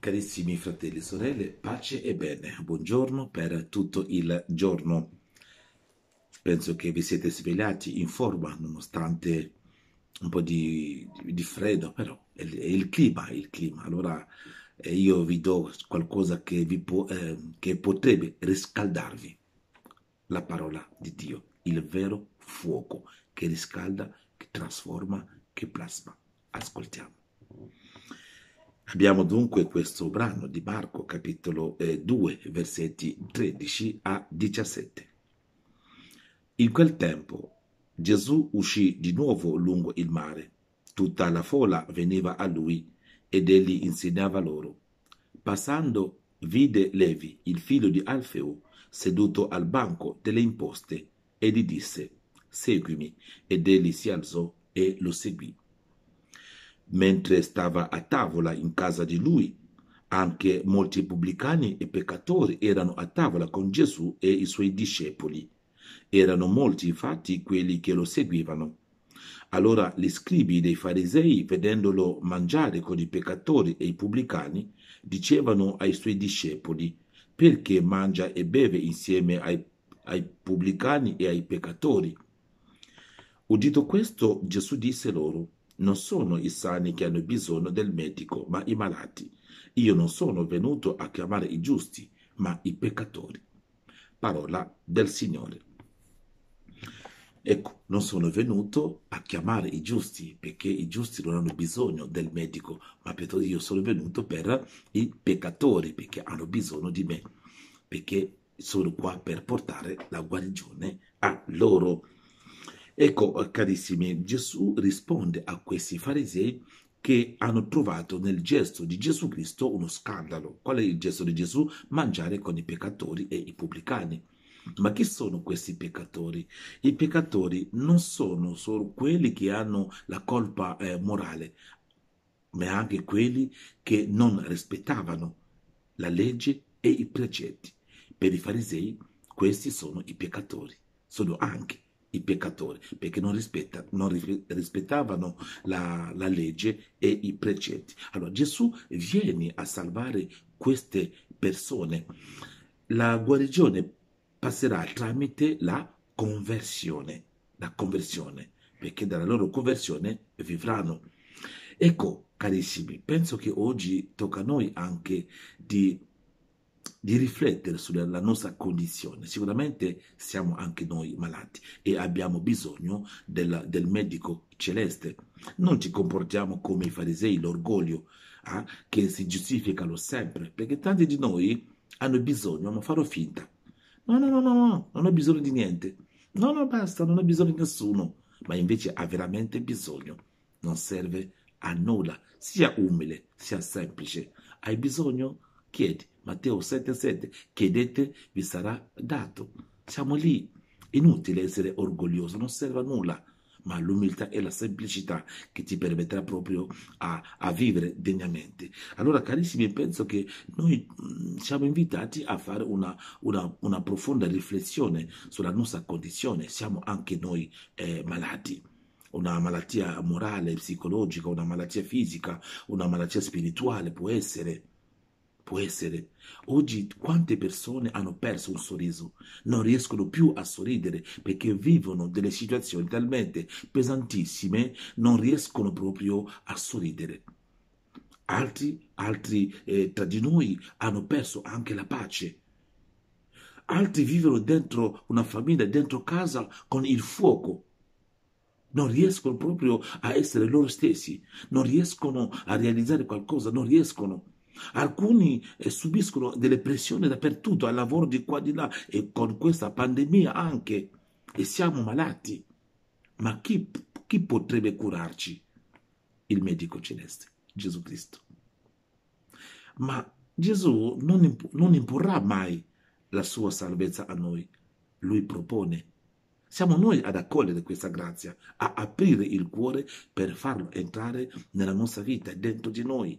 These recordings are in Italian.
Carissimi fratelli e sorelle, pace e bene. Buongiorno per tutto il giorno. Penso che vi siete svegliati in forma nonostante un po' di, di freddo, però è, è il clima, è il clima. Allora eh, io vi do qualcosa che, vi può, eh, che potrebbe riscaldarvi. La parola di Dio, il vero fuoco che riscalda, che trasforma, che plasma. Ascoltiamo. Abbiamo dunque questo brano di Marco, capitolo 2, eh, versetti 13 a 17. In quel tempo Gesù uscì di nuovo lungo il mare. Tutta la folla veniva a lui ed egli insegnava loro. Passando vide Levi, il figlio di Alfeo, seduto al banco delle imposte e gli disse, seguimi, ed egli si alzò e lo seguì mentre stava a tavola in casa di lui. Anche molti pubblicani e peccatori erano a tavola con Gesù e i suoi discepoli. Erano molti infatti quelli che lo seguivano. Allora gli scribi dei farisei, vedendolo mangiare con i peccatori e i pubblicani, dicevano ai suoi discepoli, perché mangia e beve insieme ai, ai pubblicani e ai peccatori? Udito questo, Gesù disse loro, non sono i sani che hanno bisogno del medico, ma i malati. Io non sono venuto a chiamare i giusti, ma i peccatori. Parola del Signore. Ecco, non sono venuto a chiamare i giusti, perché i giusti non hanno bisogno del medico, ma piuttosto io sono venuto per i peccatori, perché hanno bisogno di me, perché sono qua per portare la guarigione a loro. Ecco, carissimi, Gesù risponde a questi farisei che hanno trovato nel gesto di Gesù Cristo uno scandalo. Qual è il gesto di Gesù? Mangiare con i peccatori e i pubblicani. Ma chi sono questi peccatori? I peccatori non sono solo quelli che hanno la colpa eh, morale, ma anche quelli che non rispettavano la legge e i precetti. Per i farisei questi sono i peccatori, sono anche i peccatori, perché non, rispetta, non rispettavano la, la, legge e i precetti. Allora Gesù viene a salvare queste persone. La guarigione passerà tramite la conversione, la conversione, perché dalla loro conversione vivranno. Ecco, carissimi, penso che oggi tocca a noi anche di di riflettere sulla nostra condizione. Sicuramente siamo anche noi malati e abbiamo bisogno della, del medico celeste. Non ci comportiamo come i farisei, l'orgoglio, eh, che si giustificano sempre, perché tanti di noi hanno bisogno, ma farò finta. No, no, no, no, no, non ho bisogno di niente. No, no, basta, non ho bisogno di nessuno. Ma invece ha veramente bisogno. Non serve a nulla. Sia umile, sia semplice. Hai bisogno? Chiedi. Matteo 7:7, chiedete, vi sarà dato. Siamo lì. Inutile essere orgoglioso, non serve a nulla, ma l'umiltà e la semplicità che ti permetterà proprio a, a vivere degnamente. Allora, carissimi, penso che noi mm, siamo invitati a fare una, una, una profonda riflessione sulla nostra condizione. Siamo anche noi eh, malati una malattia morale, psicologica, una malattia fisica, una malattia spirituale può essere. Può essere. Oggi quante persone hanno perso un sorriso, non riescono più a sorridere perché vivono delle situazioni talmente pesantissime, non riescono proprio a sorridere. Altri, altri eh, tra di noi hanno perso anche la pace. Altri vivono dentro una famiglia, dentro casa con il fuoco. Non riescono proprio a essere loro stessi, non riescono a realizzare qualcosa, non riescono. Alcuni eh, subiscono delle pressioni dappertutto, al lavoro di qua e di là e con questa pandemia anche. E siamo malati. Ma chi, chi potrebbe curarci? Il medico celeste, Gesù Cristo. Ma Gesù non, imp- non imporrà mai la sua salvezza a noi. Lui propone siamo noi ad accogliere questa grazia, a aprire il cuore per farlo entrare nella nostra vita, dentro di noi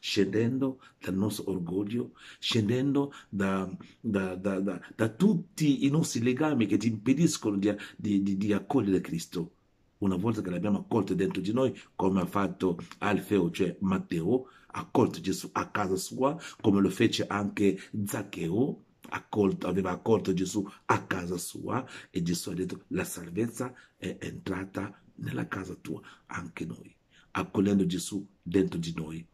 scendendo dal nostro orgoglio, scendendo da, da, da, da tutti i nostri legami che ti impediscono di, di, di, di accogliere Cristo. Una volta che l'abbiamo accolto dentro di noi, come ha fatto Alfeo, cioè Matteo, accolto Gesù a casa sua, come lo fece anche Zaccheo, Accolto, aveva accolto Gesù a casa sua e Gesù ha detto la salvezza è entrata nella casa tua, anche noi, accogliendo Gesù dentro di noi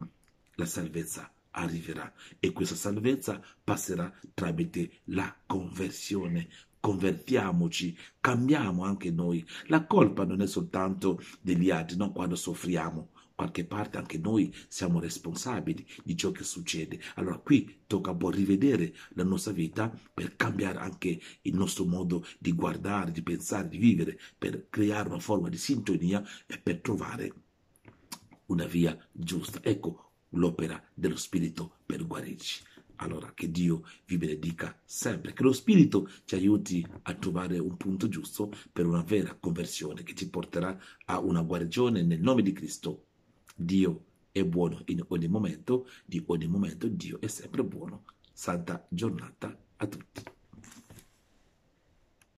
la salvezza arriverà e questa salvezza passerà tramite la conversione. Convertiamoci, cambiamo anche noi. La colpa non è soltanto degli altri, non quando soffriamo. Qualche parte anche noi siamo responsabili di ciò che succede. Allora qui tocca un po' rivedere la nostra vita per cambiare anche il nostro modo di guardare, di pensare, di vivere, per creare una forma di sintonia e per trovare una via giusta. Ecco, l'opera dello Spirito per guarirci. Allora che Dio vi benedica sempre, che lo Spirito ci aiuti a trovare un punto giusto per una vera conversione che ci porterà a una guarigione nel nome di Cristo. Dio è buono in ogni momento, di ogni momento Dio è sempre buono. Santa giornata a tutti.